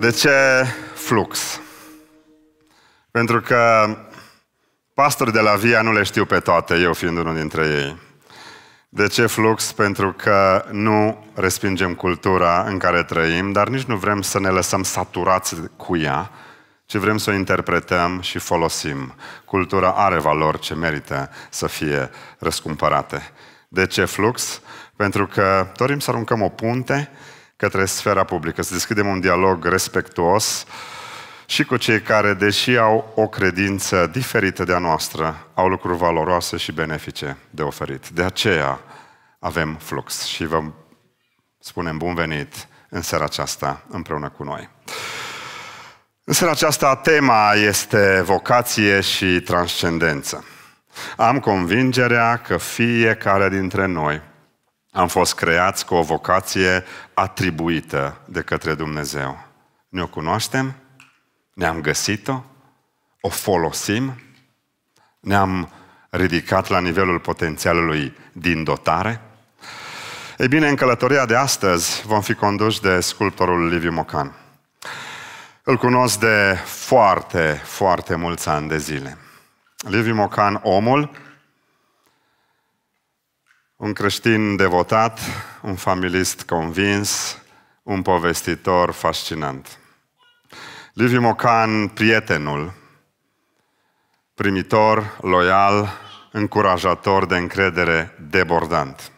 De ce flux? Pentru că pastori de la Via nu le știu pe toate, eu fiind unul dintre ei. De ce flux? Pentru că nu respingem cultura în care trăim, dar nici nu vrem să ne lăsăm saturați cu ea, ci vrem să o interpretăm și folosim. Cultura are valori ce merită să fie răscumpărate. De ce flux? Pentru că dorim să aruncăm o punte către sfera publică, să deschidem un dialog respectuos și cu cei care, deși au o credință diferită de a noastră, au lucruri valoroase și benefice de oferit. De aceea avem flux și vă spunem bun venit în seara aceasta împreună cu noi. În seara aceasta tema este vocație și transcendență. Am convingerea că fiecare dintre noi am fost creați cu o vocație atribuită de către Dumnezeu. Ne o cunoaștem? Ne-am găsit-o? O folosim? Ne-am ridicat la nivelul potențialului din dotare? Ei bine, în călătoria de astăzi vom fi conduși de sculptorul Liviu Mocan. Îl cunosc de foarte, foarte mulți ani de zile. Liviu Mocan, omul un creștin devotat, un familist convins, un povestitor fascinant. Liviu Mocan, prietenul, primitor, loial, încurajator de încredere, debordant.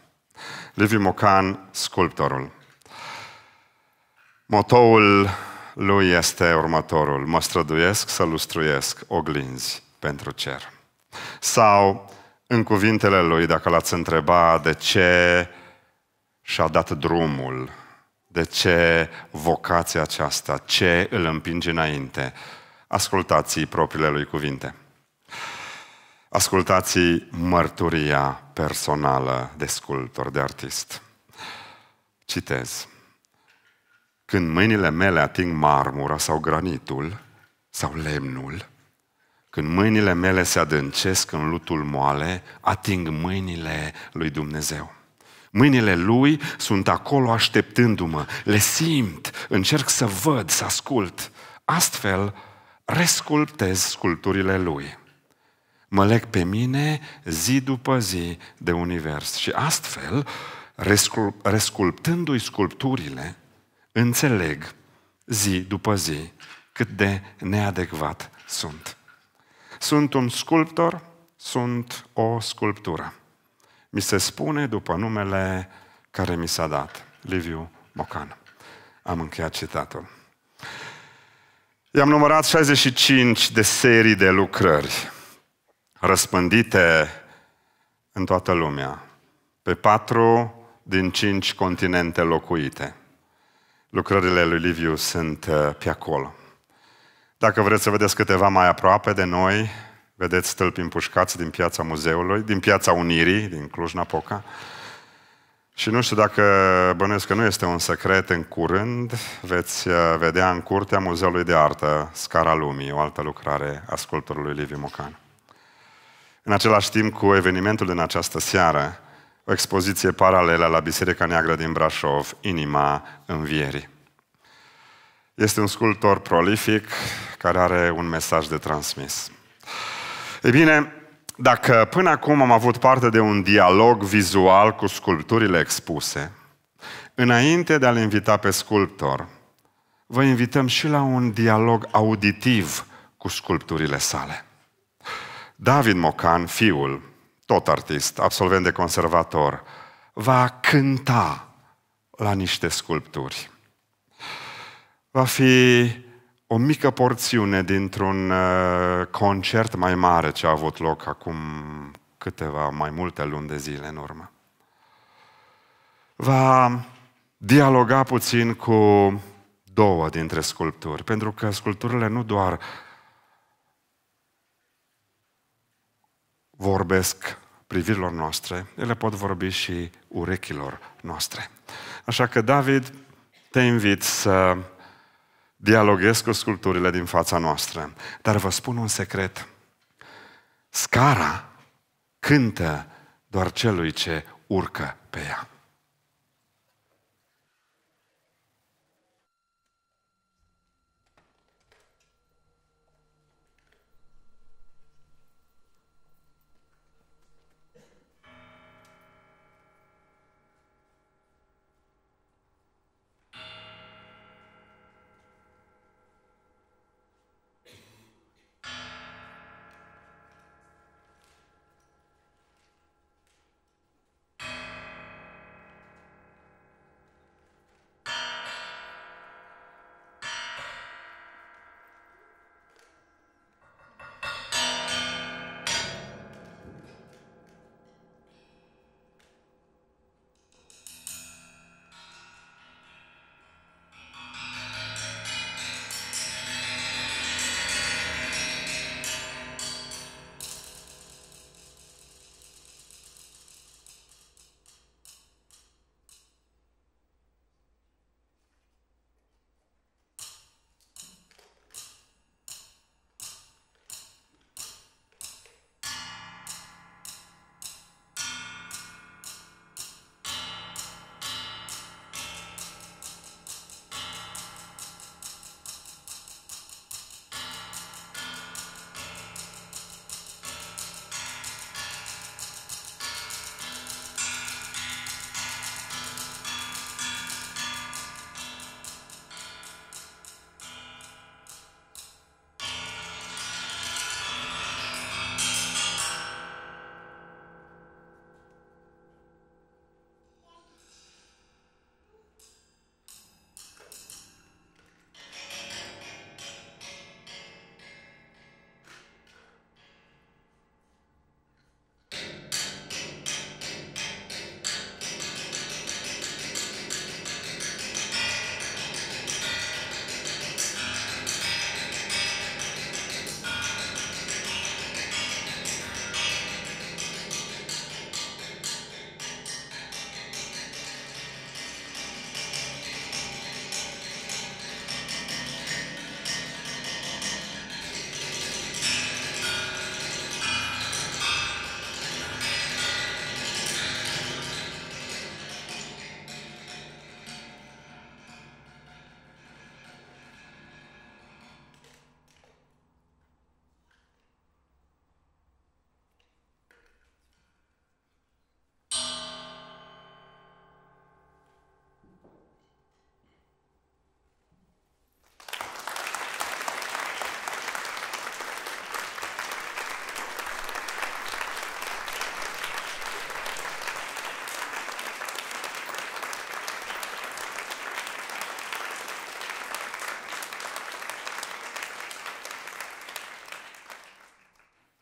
Liviu Mocan, sculptorul. Motoul lui este următorul. Mă străduiesc să lustruiesc oglinzi pentru cer. Sau în cuvintele lui, dacă l-ați întreba de ce și-a dat drumul, de ce vocația aceasta, ce îl împinge înainte, ascultați propriile lui cuvinte. Ascultați mărturia personală de sculptor, de artist. Citez. Când mâinile mele ating marmura sau granitul sau lemnul, când mâinile mele se adâncesc în lutul moale, ating mâinile lui Dumnezeu. Mâinile lui sunt acolo așteptându-mă, le simt, încerc să văd, să ascult. Astfel, resculptez sculpturile lui. Mă leg pe mine zi după zi de univers și astfel, resculptându-i sculpturile, înțeleg zi după zi cât de neadecvat sunt. Sunt un sculptor, sunt o sculptură. Mi se spune după numele care mi s-a dat, Liviu Mocan. Am încheiat citatul. I-am numărat 65 de serii de lucrări răspândite în toată lumea, pe patru din cinci continente locuite. Lucrările lui Liviu sunt uh, pe acolo. Dacă vreți să vedeți câteva mai aproape de noi, vedeți stâlpi împușcați din piața muzeului, din piața Unirii, din Cluj-Napoca. Și nu știu dacă bănuiesc că nu este un secret, în curând veți uh, vedea în curtea Muzeului de Artă Scara Lumii, o altă lucrare a sculptorului Liviu Mocan. În același timp cu evenimentul din această seară, o expoziție paralelă la Biserica Neagră din Brașov, Inima Învierii. Este un sculptor prolific care are un mesaj de transmis. Ei bine, dacă până acum am avut parte de un dialog vizual cu sculpturile expuse, înainte de a-l invita pe sculptor, vă invităm și la un dialog auditiv cu sculpturile sale. David Mocan, fiul, tot artist, absolvent de conservator, va cânta la niște sculpturi va fi o mică porțiune dintr-un uh, concert mai mare ce a avut loc acum câteva mai multe luni de zile în urmă. Va dialoga puțin cu două dintre sculpturi, pentru că sculpturile nu doar vorbesc privirilor noastre, ele pot vorbi și urechilor noastre. Așa că, David, te invit să dialoghez cu sculpturile din fața noastră. Dar vă spun un secret. Scara cântă doar celui ce urcă pe ea.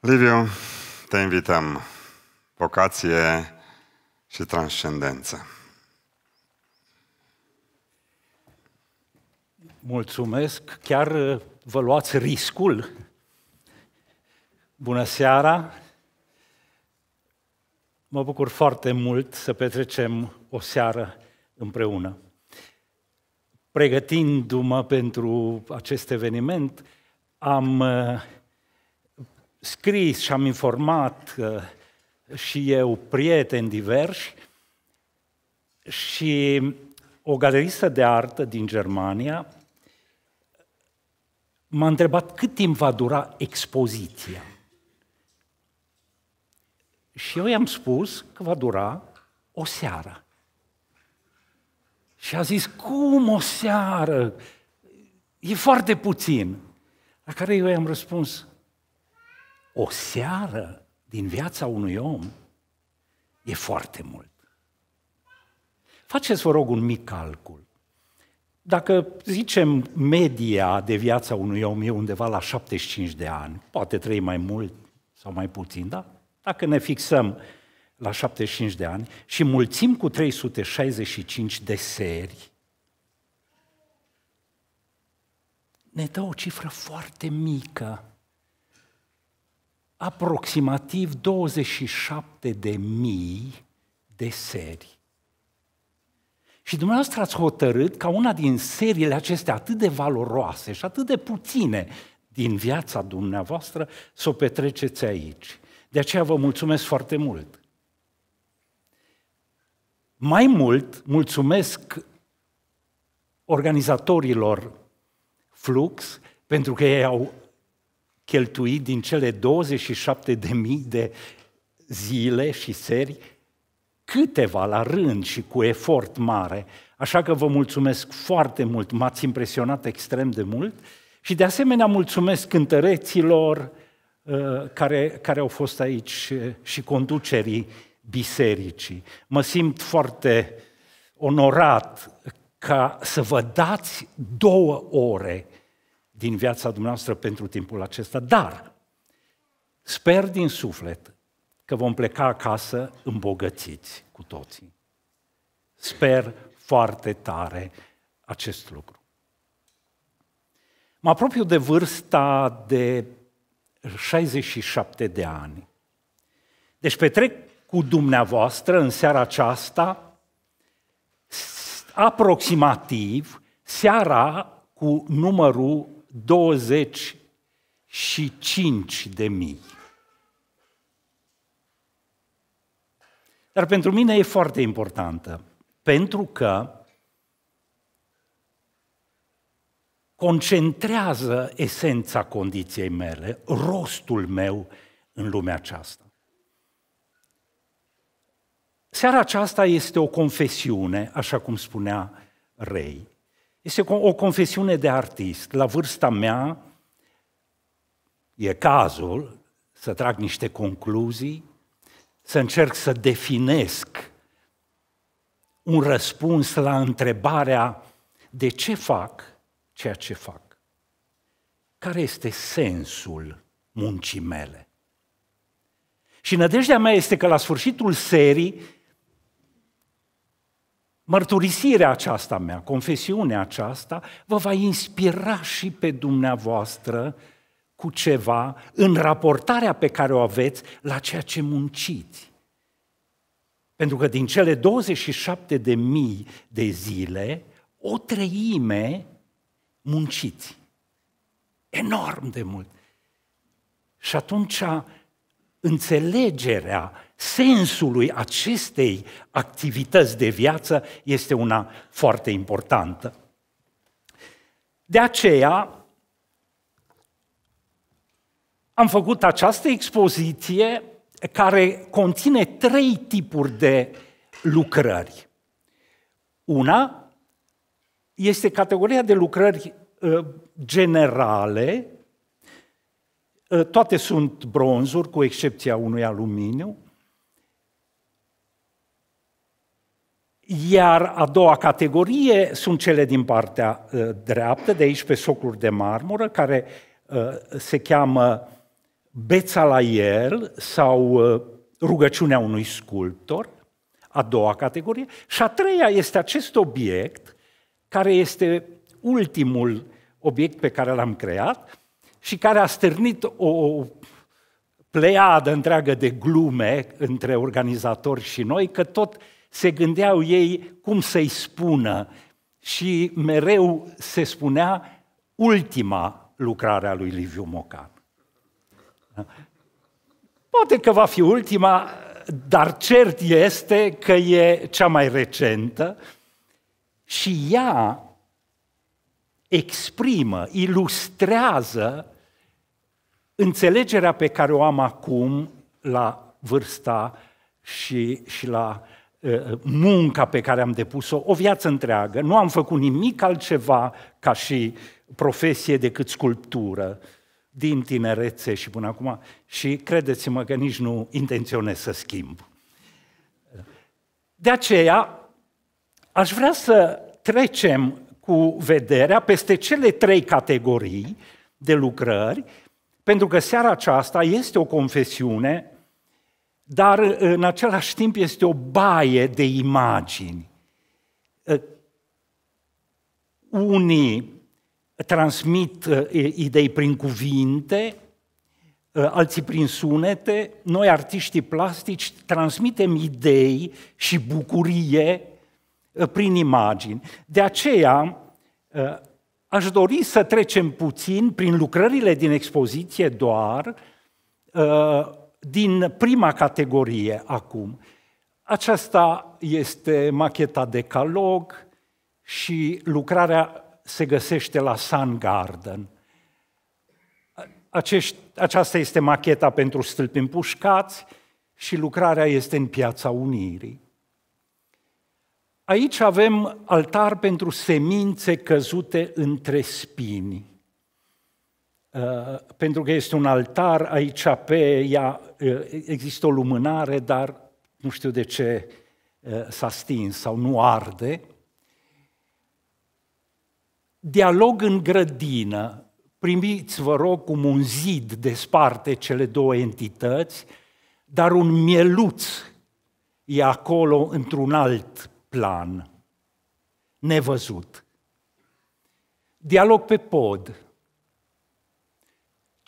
Liviu, te invităm. Vocație și transcendență. Mulțumesc, chiar uh, vă luați riscul. Bună seara! Mă bucur foarte mult să petrecem o seară împreună. Pregătindu-mă pentru acest eveniment, am uh, scris și am informat și eu prieteni diversi și o galeristă de artă din Germania m-a întrebat cât timp va dura expoziția. Și eu i-am spus că va dura o seară. Și a zis, cum o seară? E foarte puțin. La care eu i-am răspuns, o seară din viața unui om e foarte mult. Faceți, vă rog, un mic calcul. Dacă zicem media de viața unui om e undeva la 75 de ani, poate trăi mai mult sau mai puțin, da? Dacă ne fixăm la 75 de ani și mulțim cu 365 de seri, ne dă o cifră foarte mică aproximativ 27 de mii de serii. Și dumneavoastră ați hotărât ca una din seriile acestea atât de valoroase și atât de puține din viața dumneavoastră să o petreceți aici. De aceea vă mulțumesc foarte mult. Mai mult, mulțumesc organizatorilor Flux pentru că ei au cheltuit din cele 27 de mii de zile și seri câteva la rând și cu efort mare. Așa că vă mulțumesc foarte mult, m-ați impresionat extrem de mult și de asemenea mulțumesc cântăreților uh, care, care au fost aici uh, și conducerii bisericii. Mă simt foarte onorat ca să vă dați două ore din viața dumneavoastră pentru timpul acesta, dar sper din suflet că vom pleca acasă îmbogățiți cu toții. Sper foarte tare acest lucru. Mă apropiu de vârsta de 67 de ani. Deci petrec cu dumneavoastră în seara aceasta aproximativ seara cu numărul 20 și 5 de mii. Dar pentru mine e foarte importantă, pentru că concentrează esența condiției mele, rostul meu în lumea aceasta. Seara aceasta este o confesiune, așa cum spunea Rei. Este o confesiune de artist. La vârsta mea e cazul să trag niște concluzii, să încerc să definesc un răspuns la întrebarea de ce fac ceea ce fac. Care este sensul muncii mele? Și nădejdea mea este că la sfârșitul serii Mărturisirea aceasta mea, confesiunea aceasta, vă va inspira și pe dumneavoastră cu ceva în raportarea pe care o aveți la ceea ce munciți. Pentru că din cele 27 de mii de zile, o treime munciți. Enorm de mult. Și atunci înțelegerea sensului acestei activități de viață este una foarte importantă. De aceea am făcut această expoziție care conține trei tipuri de lucrări. Una este categoria de lucrări ă, generale, ă, toate sunt bronzuri, cu excepția unui aluminiu, Iar a doua categorie sunt cele din partea uh, dreaptă, de aici pe socluri de marmură, care uh, se cheamă Beța la el sau uh, rugăciunea unui sculptor, a doua categorie. Și a treia este acest obiect, care este ultimul obiect pe care l-am creat și care a stârnit o pleiadă întreagă de glume între organizatori și noi, că tot uh, se gândeau ei cum să-i spună și mereu se spunea ultima lucrare a lui Liviu Mocan. Poate că va fi ultima, dar cert este că e cea mai recentă și ea exprimă, ilustrează înțelegerea pe care o am acum la vârsta și, și la Eh, munca pe care am depus-o o viață întreagă, nu am făcut nimic altceva ca și profesie decât sculptură din tinerețe și până acum și credeți-mă că nici nu intenționez să schimb. De aceea aș vrea să trecem cu vederea peste cele trei categorii de lucrări, pentru că seara aceasta este o confesiune dar uh, în același timp este o baie de imagini. Uh, unii transmit uh, idei prin cuvinte, alții prin sunete, noi artiștii plastici transmitem idei și bucurie prin imagini. De aceea aș dori să trecem puțin prin lucrările din expoziție doar din prima categorie acum. Aceasta este macheta de calog și lucrarea se găsește la Sun Garden. Acești, aceasta este macheta pentru stâlpi împușcați și lucrarea este în Piața Unirii. Aici avem altar pentru semințe căzute între spini. Uh, pentru că este un altar aici pe ea, uh, există o lumânare, dar nu știu de ce uh, s-a stins sau nu arde. Dialog în grădină. Primiți, vă rog, cum un zid desparte cele două entități, dar un mieluț e acolo într-un alt plan, nevăzut. Dialog pe pod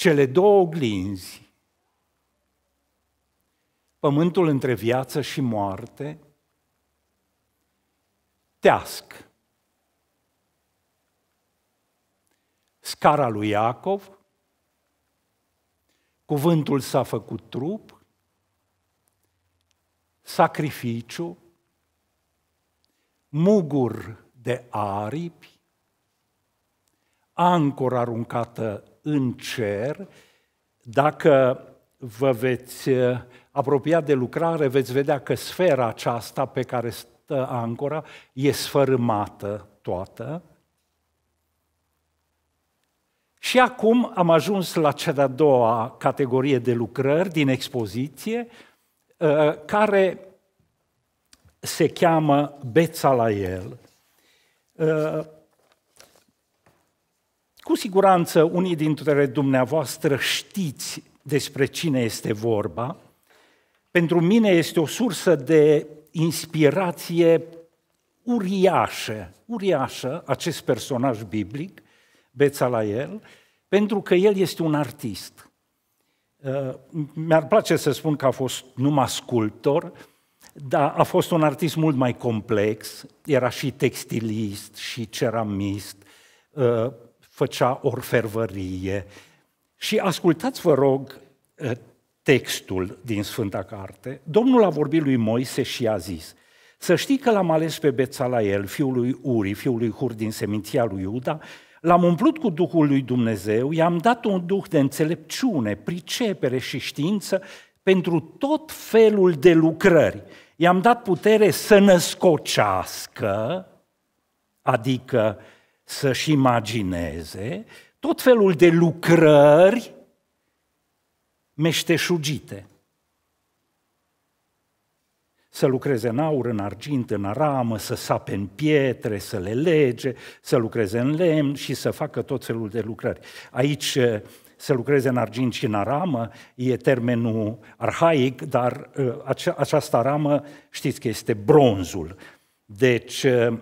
cele două oglinzi, pământul între viață și moarte, teasc. Scara lui Iacov, cuvântul s-a făcut trup, sacrificiu, mugur de aripi, ancor aruncată în cer, dacă vă veți eh, apropia de lucrare, veți vedea că sfera aceasta pe care stă ancora e sfărâmată toată. Și acum am ajuns la cea de-a doua categorie de lucrări din expoziție, eh, care se cheamă el. Cu siguranță unii dintre dumneavoastră știți despre cine este vorba. Pentru mine este o sursă de inspirație uriașă, uriașă acest personaj biblic, el, pentru că el este un artist. Uh, mi-ar place să spun că a fost numai sculptor, dar a fost un artist mult mai complex, era și textilist, și ceramist, uh, făcea orfervărie. Și ascultați, vă rog, eh, textul din Sfânta Carte. Domnul a vorbit lui Moise și a zis, să știi că l-am ales pe Bețalael, fiul lui Uri, fiul lui Hur din seminția lui Iuda, L-am umplut cu Duhul lui Dumnezeu, i-am dat un duh de înțelepciune, pricepere și știință pentru tot felul de lucrări. I-am dat putere să născocească, adică să-și imagineze tot felul de lucrări meșteșugite. Să lucreze în aur, în argint, în aramă, să sape în pietre, să le lege, să lucreze în lemn și să facă tot felul de lucrări. Aici eh, să lucreze în argint și în aramă, e termenul arhaic, dar eh, această aramă știți că este bronzul. Deci eh,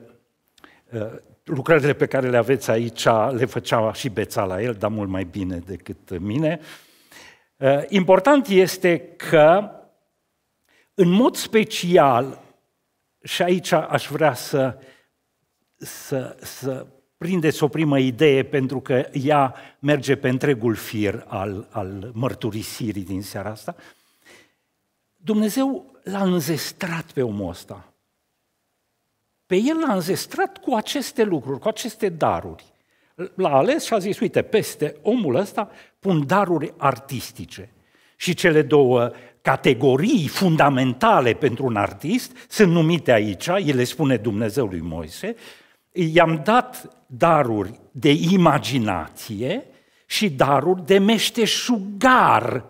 lucrările pe care le aveți aici le făcea și Beța la el, dar mult mai bine decât mine. Eh, important este că, în mod special, și aici aș vrea să, să, să prindeți o primă idee, pentru că ea merge pe întregul fir al, al mărturisirii din seara asta, Dumnezeu l-a înzestrat pe omul ăsta. Pe el l-a înzestrat cu aceste lucruri, cu aceste daruri. L-a ales și a zis, uite, peste omul ăsta pun daruri artistice. Și cele două categorii fundamentale pentru un artist sunt numite aici, ele spune Dumnezeu lui Moise, i-am dat daruri de imaginație și daruri de meșteșugar.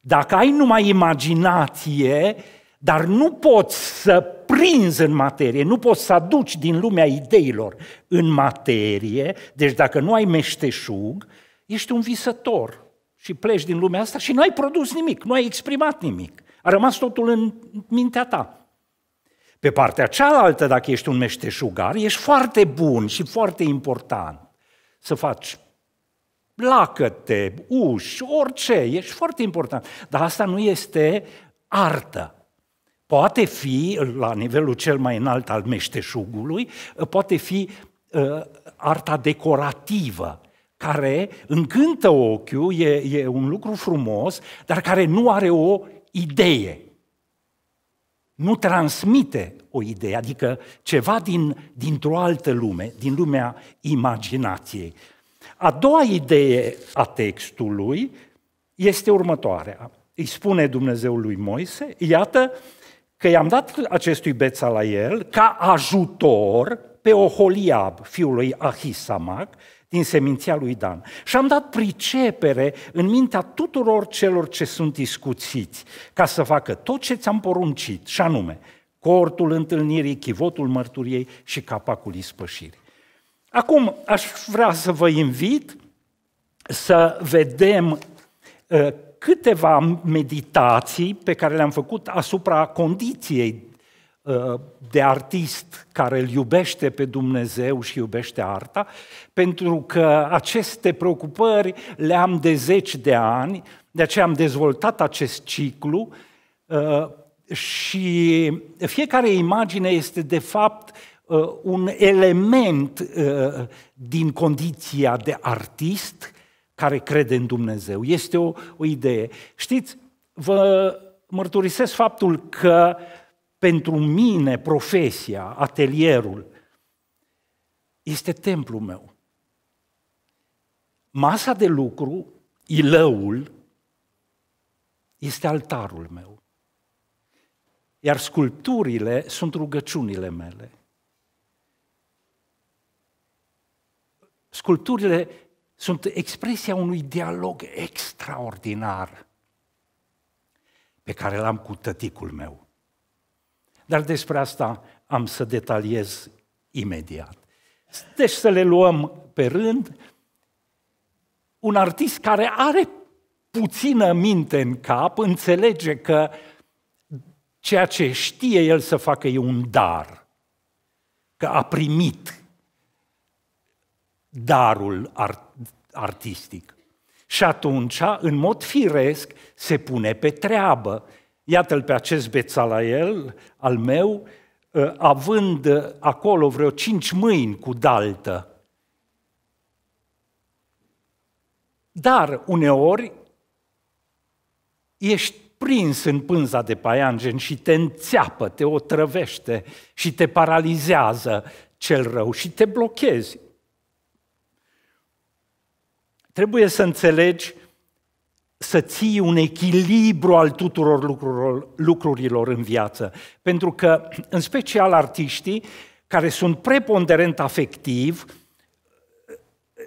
Dacă ai numai imaginație, dar nu poți să prinzi în materie, nu poți să aduci din lumea ideilor în materie, deci dacă nu ai meșteșug, ești un visător și pleci din lumea asta și nu ai produs nimic, nu ai exprimat nimic. A rămas totul în mintea ta. Pe partea cealaltă, dacă ești un meșteșugar, ești foarte bun și foarte important să faci lacăte, uși, orice, ești foarte important. Dar asta nu este artă poate fi, la nivelul cel mai înalt al meșteșugului, poate fi uh, arta decorativă, care încântă ochiul, e, e un lucru frumos, dar care nu are o idee. Nu transmite o idee, adică ceva din, dintr-o altă lume, din lumea imaginației. A doua idee a textului este următoarea. Îi spune Dumnezeul lui Moise, iată, uh, că i-am dat acestui el ca ajutor pe Oholiab, fiul lui Ahisamac, din seminția lui Dan. Și am dat pricepere în mintea tuturor celor ce sunt discuțiți, ca să facă tot ce ți-am poruncit, și anume, cortul întâlnirii, chivotul mărturiei și capacul ispășirii. Acum, aș vrea să vă invit să vedem uh, câteva meditații pe care le-am făcut asupra condiției uh, de artist care îl iubește pe Dumnezeu și iubește arta, pentru că aceste preocupări le-am de zeci de ani, de aceea am dezvoltat acest ciclu uh, și fiecare imagine este de fapt uh, un element din condiția de artist care crede în Dumnezeu. Este o, o idee. Știți, vă mărturisesc faptul că pentru mine profesia, atelierul, este templul meu. Masa de lucru, ilăul, este altarul meu. Iar sculpturile sunt rugăciunile mele. Sculpturile sunt expresia unui dialog extraordinar pe care l-am cu tăticul meu. Dar despre asta am să detaliez imediat. Deci să le luăm pe rând. Un artist care are puțină minte în cap înțelege că ceea ce știe el să facă e un dar, că a primit darul art- artistic. Și atunci, în mod firesc, se pune pe treabă. Iată-l pe acest Bețalael, al meu, ă, având acolo vreo cinci mâini cu daltă. Dar uneori ești prins în pânza de paianjen și te înțeapă, te otrăvește și te paralizează cel rău și te blochezi. Trebuie să înțelegi să ții un echilibru al tuturor lucrurilor, lucrurilor în viață. Pentru că, în special, artiștii care sunt preponderent afectiv,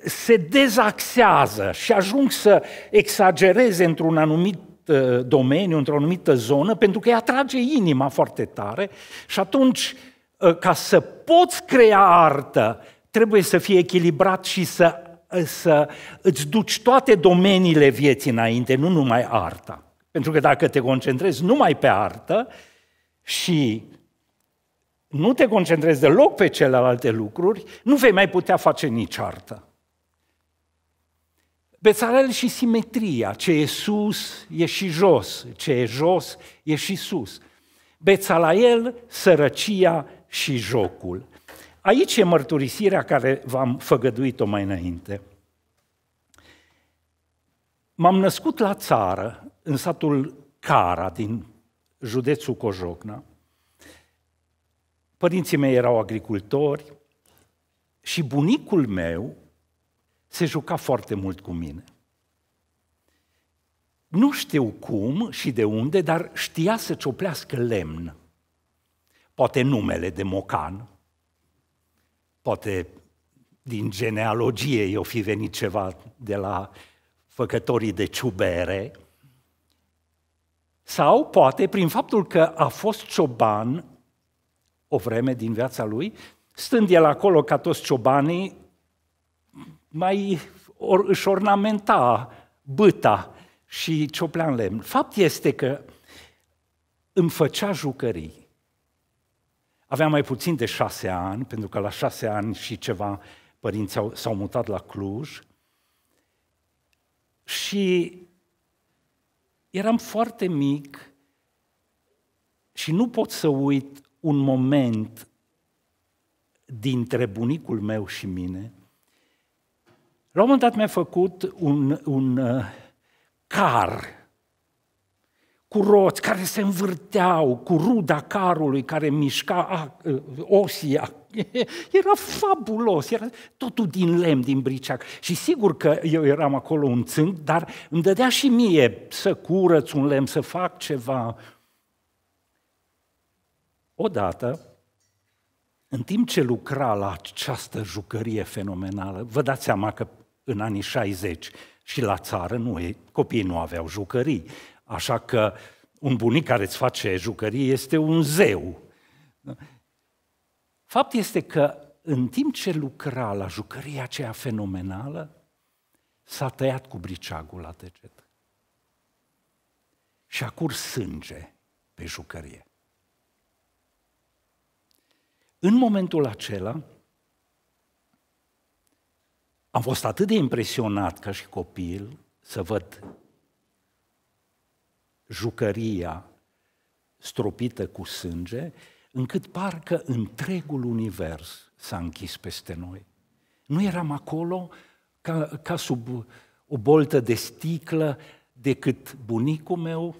se dezaxează și ajung să exagereze într-un anumit ă, domeniu, într-o anumită zonă, pentru că îi atrage inima foarte tare și atunci, ă, ca să poți crea artă, trebuie să fii echilibrat și să să îți duci toate domeniile vieții înainte, nu numai arta. Pentru că dacă te concentrezi numai pe artă și nu te concentrezi deloc pe celelalte lucruri, nu vei mai putea face nici artă. Bețarel și simetria, ce e sus e și jos, ce e jos e și sus. el, sărăcia și jocul. Aici e mărturisirea care v-am făgăduit-o mai înainte. M-am născut la țară, în satul Cara, din județul Cojocna. Părinții mei erau agricultori și bunicul meu se juca foarte mult cu mine. Nu știu cum și de unde, dar știa să cioplească lemn. Poate numele de mocan, poate din genealogie eu fi venit ceva de la făcătorii de ciubere, sau poate prin faptul că a fost cioban o vreme din viața lui, stând el acolo ca toți ciobanii, mai or, își ornamenta băta și cioplea în lemn. Fapt este că îmi făcea jucării. Aveam mai puțin de șase ani, pentru că la șase ani și ceva părinții s-au mutat la Cluj. Și eram foarte mic și nu pot să uit un moment dintre bunicul meu și mine. La un moment dat mi-a făcut un, un uh, car cu roți care se învârteau, cu ruda carului care mișca ă, osia. Era fabulos, era totul din lemn, din briceac. Și sigur că eu eram acolo un țânc, dar îmi dădea și mie să curăț un lemn, să fac ceva. Odată, în timp ce lucra la această jucărie fenomenală, vă dați seama că în anii 60 și la țară nu, copiii nu aveau jucării, Așa că un bunic care îți face jucărie este un zeu. Fapt este că în timp ce lucra la jucăria aceea fenomenală, s-a tăiat cu briceagul la deget. Și a curs sânge pe jucărie. În momentul acela, am fost atât de impresionat ca și copil să văd jucăria stropită cu sânge, încât parcă întregul univers s-a închis peste noi. Nu eram acolo ca, ca sub o boltă de sticlă decât bunicul meu,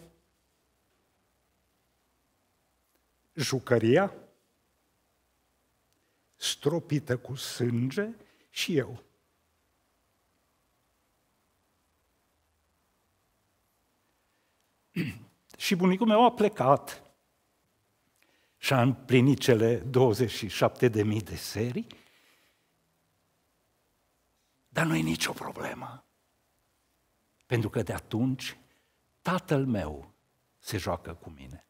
jucăria, stropită cu sânge și eu. Și bunicul meu a plecat și a împlinit cele 27.000 de de serii, dar nu e nicio problemă. Pentru că de atunci tatăl meu se joacă cu mine.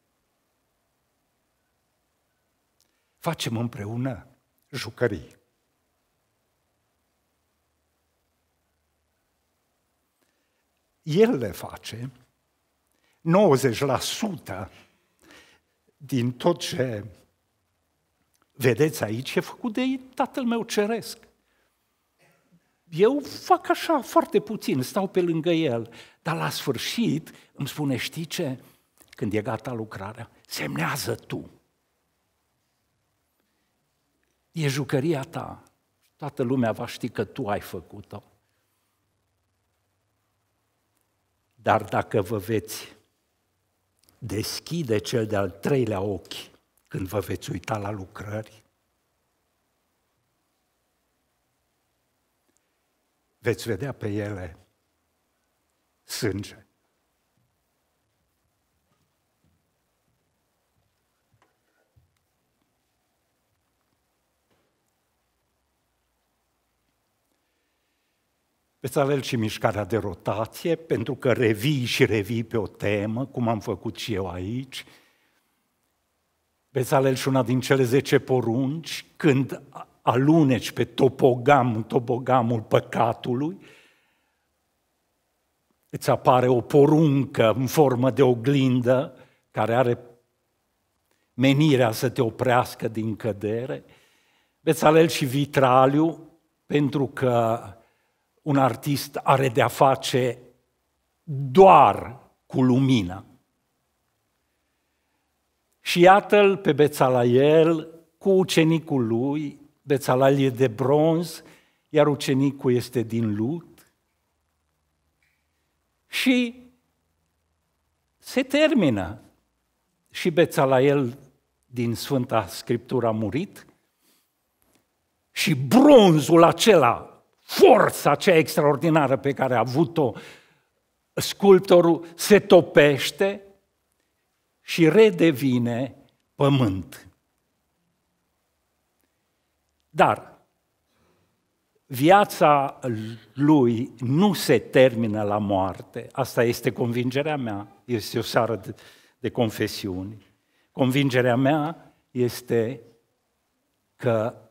Facem împreună jucării. El le face 90% din tot ce vedeți aici e făcut de Tatăl meu Ceresc. Eu fac așa foarte puțin, stau pe lângă el, dar la sfârșit îmi spune, știi ce? Când e gata lucrarea, semnează tu. E jucăria ta. Toată lumea va ști că tu ai făcut-o. Dar dacă vă veți deschide cel de-al treilea ochi când vă veți uita la lucrări. Veți vedea pe ele sânge. Veți avea și mișcarea de rotație, pentru că revii și revii pe o temă, cum am făcut și eu aici. Veți avea și una din cele zece porunci, când aluneci pe topogam, topogamul păcatului, îți apare o poruncă în formă de oglindă care are menirea să te oprească din cădere. Veți alel și vitraliu, pentru că un artist are de-a face doar cu lumina. Și iată-l pe Bețalael cu ucenicul lui, Bețalael e de bronz, iar ucenicul este din lut. Și se termină. Și Bețalael din Sfânta Scriptură a murit și bronzul acela forța aceea extraordinară pe care a avut-o sculptorul, se topește și redevine pământ. Dar viața lui nu se termină la moarte. Asta este convingerea mea. Este o seară de, de confesiuni. Convingerea mea este că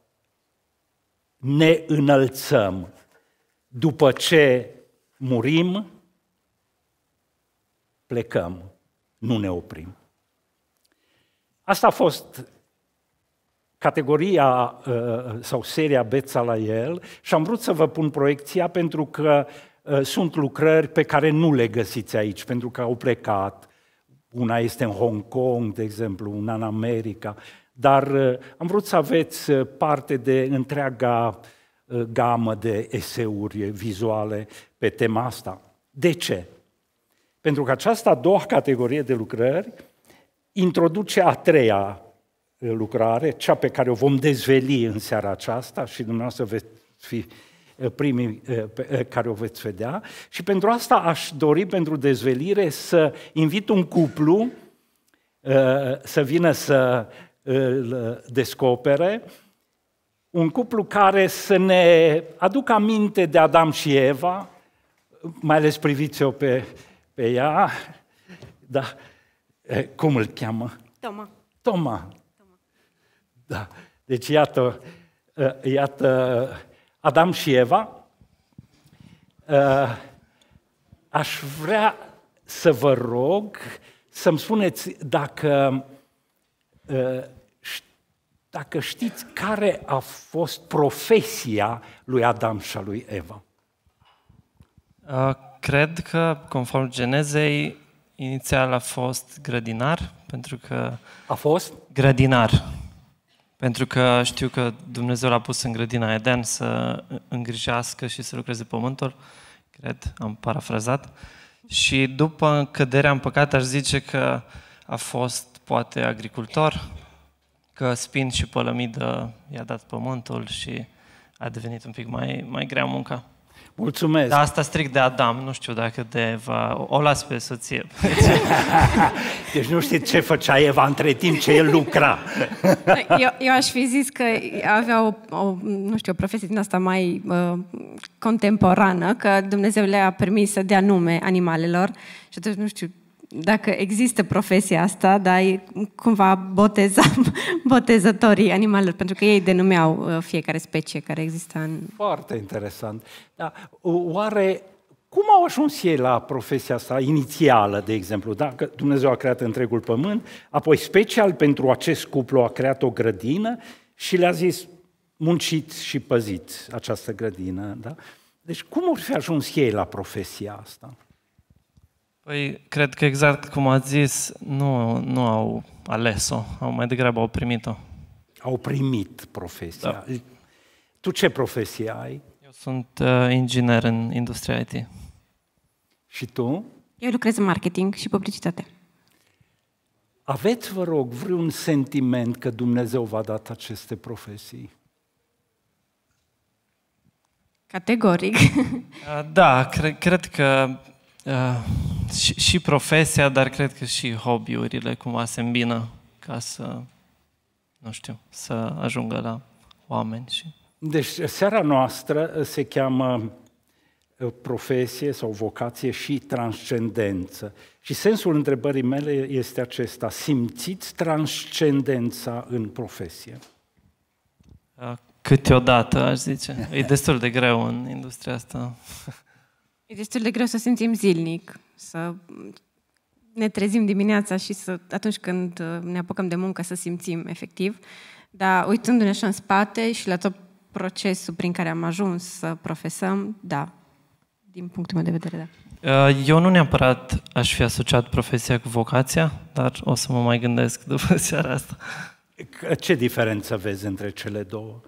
ne înălțăm după ce murim, plecăm, nu ne oprim. Asta a fost categoria uh, uh, sau seria Beța la el și am vrut să vă pun proiecția pentru că uh, sunt lucrări pe care nu le găsiți aici, pentru că au plecat. Una este în Hong Kong, de exemplu, una în America, dar uh, am vrut să aveți uh, parte de întreaga uh, gamă de eseuri vizuale pe tema asta. De ce? Pentru că această a doua categorie de lucrări introduce a treia lucrare, cea pe care o vom dezveli în seara aceasta și dumneavoastră veți fi primii care o veți vedea. Și pentru asta aș dori, pentru dezvelire, să invit un cuplu să vină să îl descopere, un cuplu care să ne aducă aminte de Adam și Eva, mai ales priviți-o pe, pe ea, da, cum îl cheamă? Toma. Toma. Toma. Da. Deci iată, iată Adam și Eva. Aș vrea să vă rog să-mi spuneți dacă dacă știți care a fost profesia lui Adam și a lui Eva. Uh, cred că, conform Genezei, inițial a fost grădinar, pentru că... A fost? Grădinar. Pentru că știu că Dumnezeu l-a pus în grădina Eden să îngrijească și să lucreze pământul, cred, am parafrazat. Și după căderea în păcat, aș zice că a fost poate agricultor, că spin și pălămidă i-a dat pământul și a devenit un pic mai, mai grea munca. Mulțumesc! Dar asta strict de Adam, nu știu dacă de Eva, o las pe soție. deci nu știi ce făcea Eva între timp ce el lucra. eu, eu aș fi zis că avea o, o, nu știu, o profesie din asta mai uh, contemporană, că Dumnezeu le-a permis să dea nume animalelor și atunci, nu știu, dacă există profesia asta, dar cumva boteza, botezătorii animalelor, pentru că ei denumeau uh, fiecare specie care exista în... Foarte interesant. Da. Oare cum au ajuns ei la profesia asta inițială, de exemplu? Dacă Dumnezeu a creat întregul pământ, apoi special pentru acest cuplu a creat o grădină și le-a zis, munciți și păziți această grădină. Da? Deci cum au fi ajuns ei la profesia asta? Păi, cred că exact cum ați zis, nu, nu au ales-o, au mai degrabă au primit-o. Au primit profesia. Da. Tu ce profesie ai? Eu sunt uh, inginer în industria IT. Și tu? Eu lucrez în marketing și publicitate. Aveți, vă rog, vreun sentiment că Dumnezeu v-a dat aceste profesii? Categoric. Uh, da, cre- cred că Ah, și, și profesia, dar cred că și hobby-urile cumva se îmbină ca să, nu știu, să ajungă la oameni. Și... Deci seara noastră se cheamă uh, profesie sau vocație și transcendență. Și sensul întrebării mele este acesta. Simțiți transcendența în profesie? Ah, câteodată, aș zice. E destul de greu în industria asta. E destul de greu să simțim zilnic, să ne trezim dimineața și să, atunci când uh, ne apucăm de muncă să simțim efectiv, dar uitându-ne așa în spate și la tot procesul prin care am ajuns să profesăm, da, din punctul meu de vedere, da. Uh, eu nu neapărat aș fi asociat profesia cu vocația, dar o să mă mai gândesc după seara asta. Ce diferență vezi între cele două?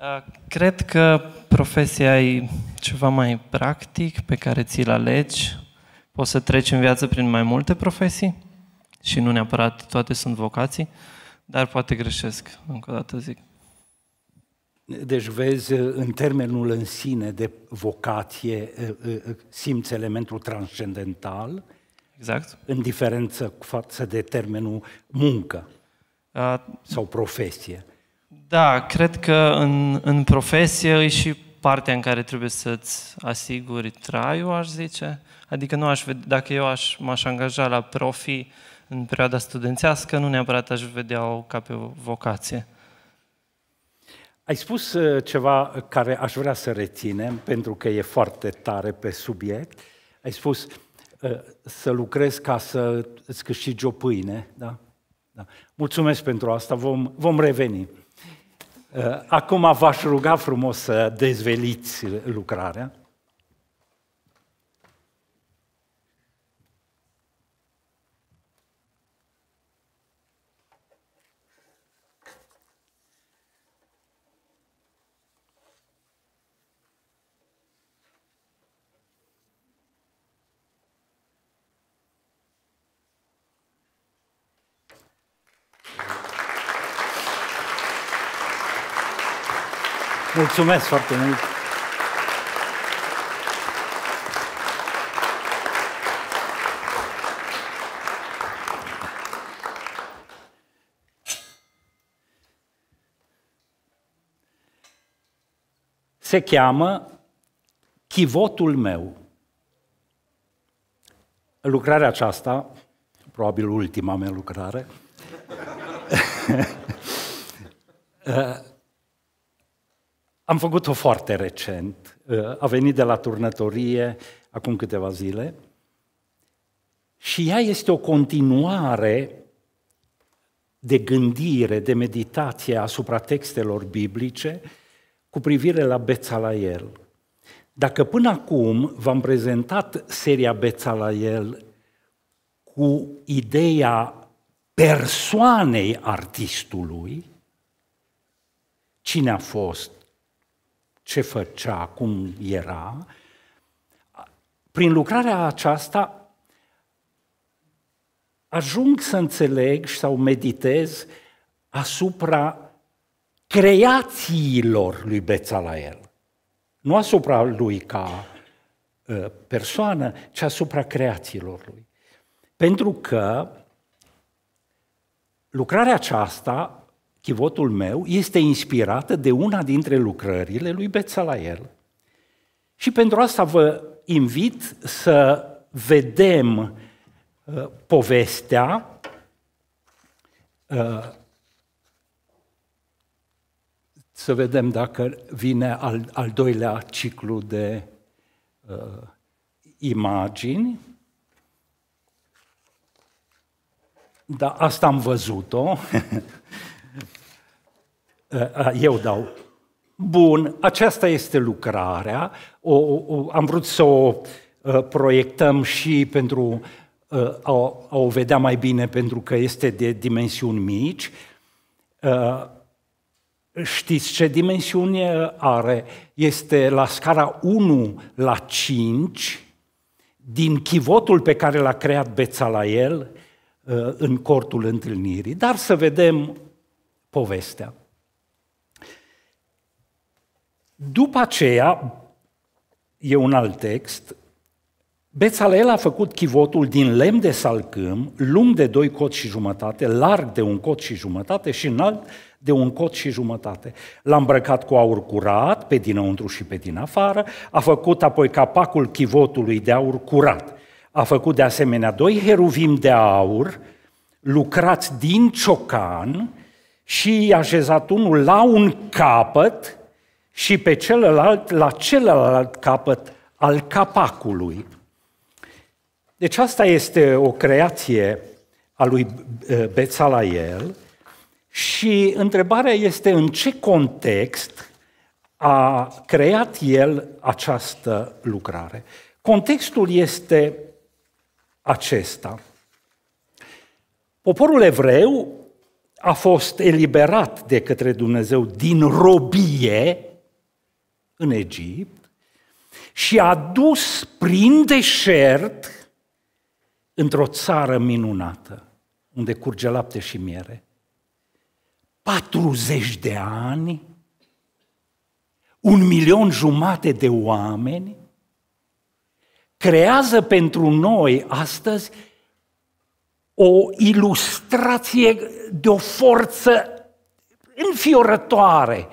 Uh, cred că profesia e ceva mai practic pe care ți-l alegi. Poți să treci în viață prin mai multe profesii și nu neapărat toate sunt vocații, dar poate greșesc, încă o dată zic. Deci vezi uh, în termenul în sine de vocație, uh, simți elementul transcendental, exact. în diferență față de termenul muncă sau profesie. Da, cred că în, în profesie e și partea în care trebuie să-ți asiguri traiul, aș zice. Adică nu aș vedea, dacă eu aș, m-aș angaja la profi în perioada studențească, nu neapărat aș vedea-o ca pe o vocație. Ai spus uh, ceva care aș vrea să reținem, pentru că e foarte tare pe subiect. Ai spus uh, să lucrezi ca să îți câștigi o pâine, da? da. Mulțumesc pentru asta, vom, vom reveni. Acum v-aș ruga frumos să dezveliți lucrarea. Mulțumesc foarte mult! Se cheamă Chivotul meu. Lucrarea aceasta, probabil ultima mea lucrare, uh, am făcut-o foarte recent, uh, a venit de la turnătorie acum câteva zile și ea este o continuare de gândire, de meditație asupra textelor biblice cu privire la Bețalaiel. Dacă până acum v-am prezentat seria Bețalaiel cu ideea persoanei artistului, cine a fost, ce făcea, cum era, prin lucrarea aceasta ajung să înțeleg sau meditez asupra creațiilor lui Bețalael. Nu asupra lui ca ă, persoană, ci asupra creațiilor lui. Pentru că lucrarea aceasta Chivotul meu este inspirată de una dintre lucrările lui Bețalael. Și pentru asta vă invit să vedem uh, povestea uh, să vedem dacă vine al, al doilea ciclu de uh, imagini. Da, asta am văzut-o. Eh, eu dau. Bun, aceasta este lucrarea, o, o, am vrut să o eh, proiectăm și pentru eh, a, a o vedea mai bine, pentru că este de dimensiuni mici. Știți ce dimensiune are? Este la scara 1 la 5 din chivotul pe care l-a creat el în cortul întâlnirii. Dar să vedem povestea. După aceea, e un alt text, Bețalel a făcut chivotul din lemn de salcâm, lung de doi cot și jumătate, larg de un cot și jumătate și înalt de un cot și jumătate. L-a îmbrăcat cu aur curat, pe dinăuntru și pe din afară, a făcut apoi capacul chivotului de aur curat. A făcut de asemenea doi heruvim de aur, lucrați din ciocan și i-a așezat unul la un capăt și pe celălalt, la celălalt capăt al capacului. Deci asta este o creație a lui Bețalael și întrebarea este în ce context a creat el această lucrare. Contextul este acesta. Poporul evreu a fost eliberat de către Dumnezeu din robie, în Egipt și a dus prin deșert într-o țară minunată, unde curge lapte și miere. 40 de ani, un milion jumate de oameni, creează pentru noi astăzi o ilustrație de o forță înfiorătoare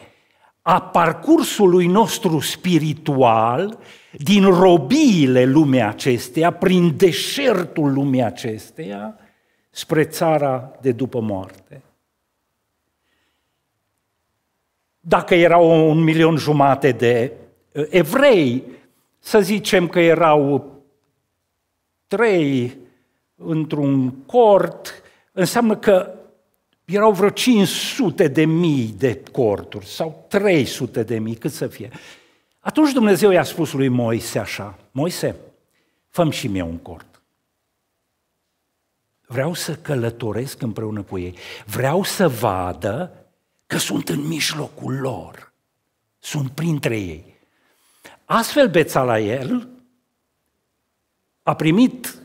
a parcursului nostru spiritual din robiile lumea acesteia, prin deșertul lumea acesteia, spre țara de după moarte. Dacă erau un milion jumate de eh, evrei, să zicem că erau trei într-un cort, înseamnă că erau vreo 500 de mii de corturi sau 300 de mii, cât să fie. Atunci Dumnezeu i-a spus lui Moise așa, Moise, făm și mie un cort. Vreau să călătoresc împreună cu ei. Vreau să vadă că sunt în mijlocul lor. Sunt printre ei. Astfel Bețalael a primit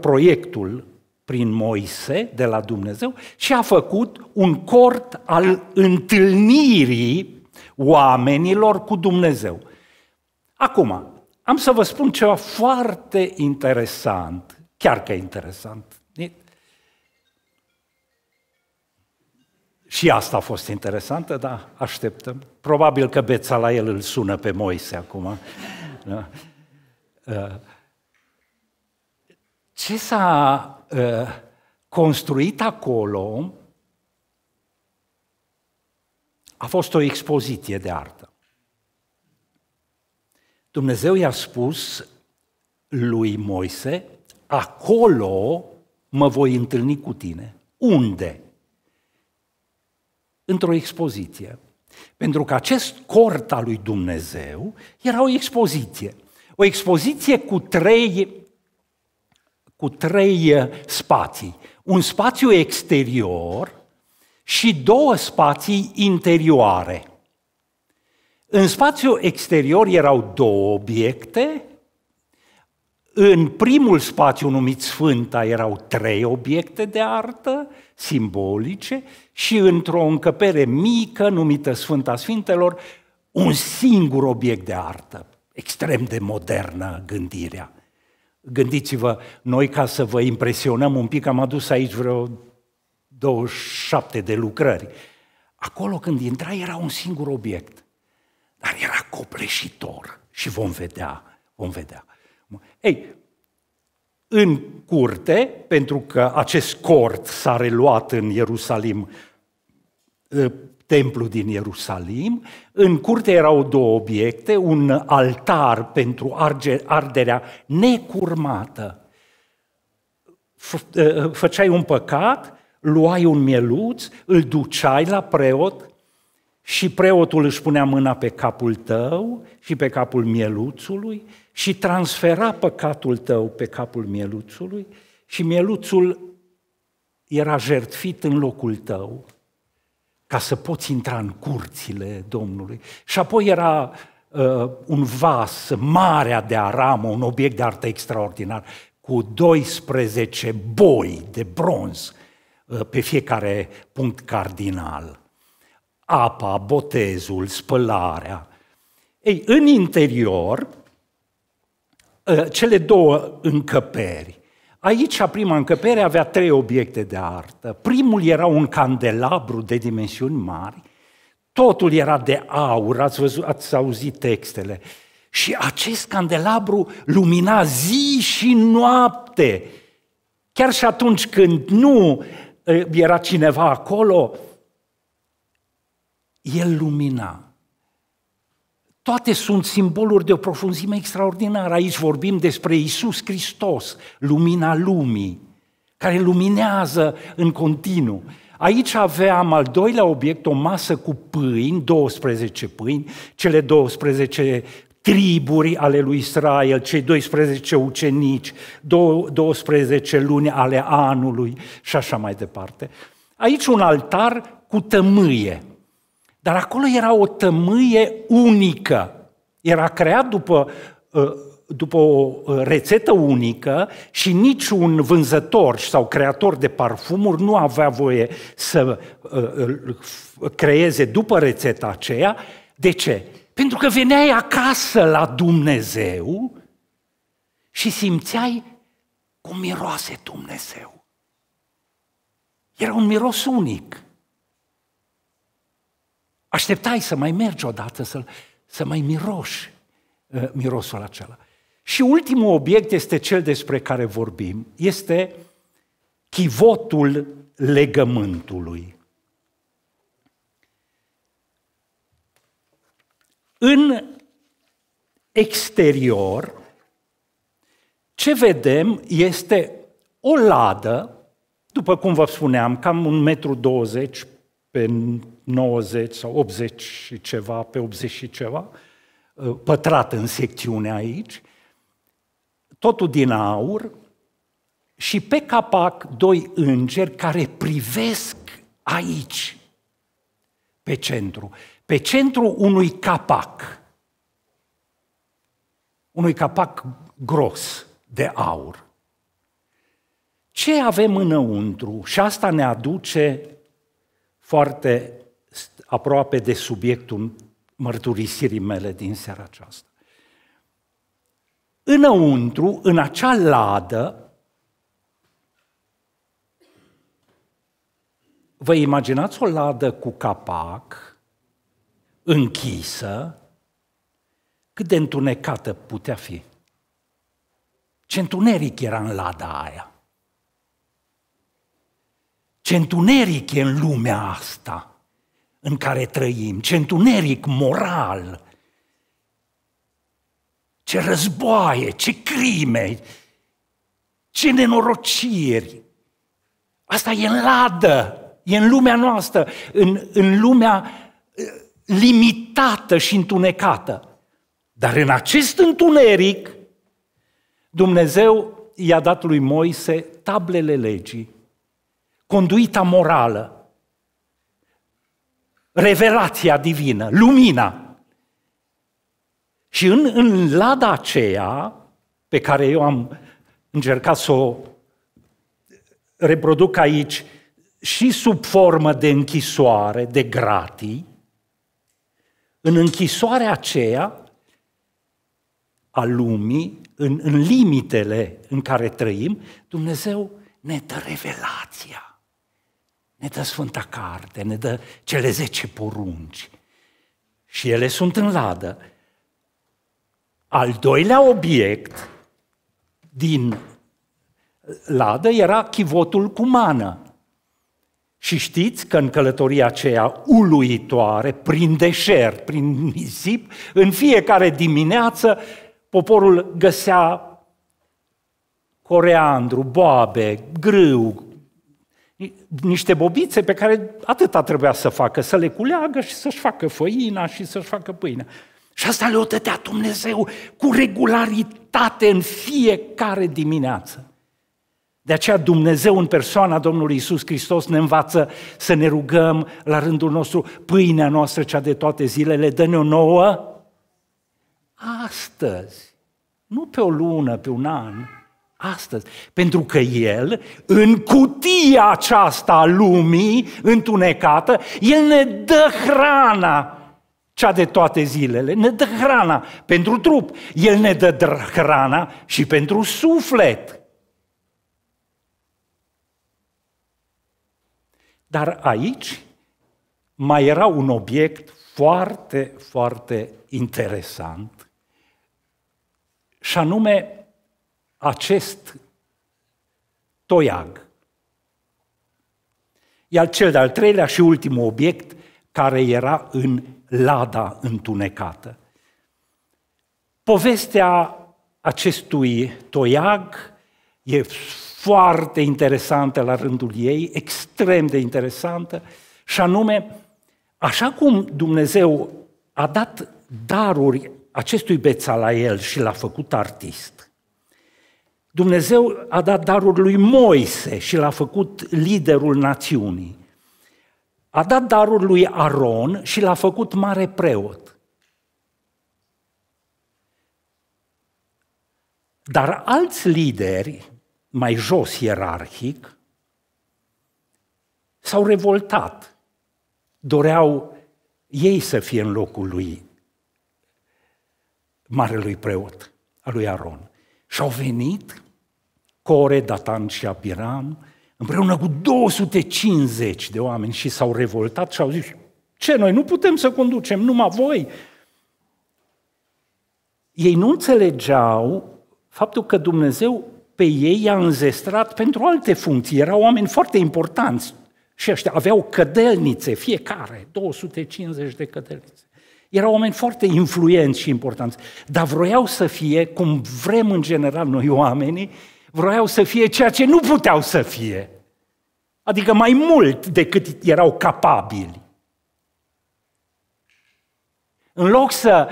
proiectul prin Moise de la Dumnezeu și a făcut un cort al întâlnirii oamenilor cu Dumnezeu. Acum, am să vă spun ceva foarte interesant, chiar că interesant. Și asta a fost interesantă, dar așteptăm. Probabil că el îl sună pe Moise acum. Da? Uh, ce s-a uh, construit acolo a fost o expoziție de artă. Dumnezeu i-a spus lui Moise, acolo mă voi întâlni cu tine. Unde? Într-o expoziție. Pentru că acest cort al lui Dumnezeu era o expoziție. O expoziție cu trei cu trei uh, spații. Un spațiu exterior și două spații interioare. În spațiu exterior erau două obiecte, în primul spațiu numit Sfânta erau trei obiecte de artă simbolice și într-o încăpere mică numită Sfânta Sfintelor, un singur obiect de artă, extrem de modernă gândirea. Gândiți-vă, noi ca să vă impresionăm un pic, am adus aici vreo 27 de lucrări. Acolo când intra era un singur obiect, dar era copleșitor și vom vedea, vom vedea. Ei, în curte, pentru că acest cort s-a reluat în Ierusalim ă, templu din Ierusalim. În curte erau două obiecte, un altar pentru arderea necurmată. Ă, făceai un păcat, luai un mieluț, îl duceai la preot și preotul își punea mâna pe capul tău și pe capul mieluțului și transfera păcatul tău pe capul mieluțului și mieluțul era jertfit în locul tău ca să poți intra în curțile Domnului. Și apoi era uh, un vas, marea de aramă, un obiect de artă extraordinar, cu 12 boi de bronz uh, pe fiecare punct cardinal. Apa, botezul, spălarea. Ei, în interior, uh, cele două încăperi Aici, a prima încăpere, avea trei obiecte de artă. Primul era un candelabru de dimensiuni mari, totul era de aur, ați, văzut, ați auzit textele. Și acest candelabru lumina zi și noapte. Chiar și atunci când nu eh, era cineva acolo, el lumina. Toate sunt simboluri de o profunzime extraordinară. Aici vorbim despre Isus Hristos, lumina lumii, care luminează în continuu. Aici aveam al doilea obiect, o masă cu pâini, 12 pâini, cele 12 triburi ale lui Israel, cei 12 ucenici, 12 luni ale anului și așa mai departe. Aici un altar cu tămâie, dar acolo era o tămâie unică. Era creat după, ă, după o ă, rețetă unică și niciun vânzător sau creator de parfumuri nu avea voie să ă, creeze după rețeta aceea. De ce? Pentru că veneai acasă la Dumnezeu și simțeai cum miroase Dumnezeu. Era un miros unic. Așteptai să mai mergi odată, să, să mai miroși uh, mirosul acela. Și ultimul obiect este cel despre care vorbim, este chivotul legământului. În exterior, ce vedem este o ladă, după cum vă spuneam, cam un metru douăzeci pe 90 sau 80 și ceva, pe 80 și ceva, uh, pătrat în secțiune aici, totul din aur și pe capac doi îngeri care privesc aici, pe centru, pe centru unui capac, unui capac gros de aur. Ce avem înăuntru? Și asta ne aduce foarte aproape de subiectul mărturisirii mele din seara aceasta. Înăuntru, în acea ladă, vă imaginați o ladă cu capac, închisă, cât de întunecată putea fi. Ce întuneric era în lada aia. Ce întuneric e în lumea asta în care trăim, ce întuneric moral, ce războaie, ce crime, ce nenorociri. Asta e în ladă, e în lumea noastră, în, în lumea limitată și întunecată. Dar în acest întuneric, Dumnezeu i-a dat lui Moise tablele legii, conduita morală, revelația divină, lumina. Și în, în lada aceea, pe care eu am încercat să o reproduc aici, și sub formă de închisoare, de gratii, în închisoarea aceea a lumii, în, în limitele în care trăim, Dumnezeu ne dă revelația ne dă Sfânta Carte, ne dă cele zece porunci. Și ele sunt în ladă. Al doilea obiect din ladă era chivotul cu mană. Și știți că în călătoria aceea uluitoare, prin deșert, prin nisip, în fiecare dimineață poporul găsea coreandru, boabe, grâu, niște bobițe pe care atâta trebuia să facă, să le culeagă și să-și facă făina și să-și facă pâinea. Și asta le-o dădea Dumnezeu cu regularitate în fiecare dimineață. De aceea Dumnezeu în persoana Domnului Isus Hristos ne învață să ne rugăm la rândul nostru pâinea noastră cea de toate zilele, dă-ne-o nouă astăzi, nu pe o lună, pe un an, astăzi. Pentru că El, în cutia aceasta a lumii întunecată, El ne dă hrana cea de toate zilele, ne dă hrana pentru trup, El ne dă hrana și pentru suflet. Dar aici mai era un obiect foarte, foarte interesant, și anume acest toiag. Iar cel de-al treilea și ultimul obiect care era în lada întunecată. Povestea acestui toiag e foarte interesantă la rândul ei, extrem de interesantă, și anume, așa cum Dumnezeu a dat daruri acestui Bețalael și l-a făcut artist, Dumnezeu a dat darul lui Moise și l-a făcut liderul națiunii. A dat darul lui Aron și l-a făcut mare preot. Dar alți lideri, mai jos ierarhic, s-au revoltat. Doreau ei să fie în locul lui marelui preot, al lui Aron. Și au venit Core, Datan și Abiram, împreună cu 250 de oameni și s-au revoltat și au zis, ce, noi nu putem să conducem, numai voi. Ei nu înțelegeau faptul că Dumnezeu pe ei i-a înzestrat pentru alte funcții. Erau oameni foarte importanți și ăștia aveau cădelnițe, fiecare, 250 de cădelnițe. Erau oameni foarte influenți și importanți, dar vroiau să fie, cum vrem în general noi oamenii, vroiau să fie ceea ce nu puteau să fie. Adică mai mult decât erau capabili. În loc să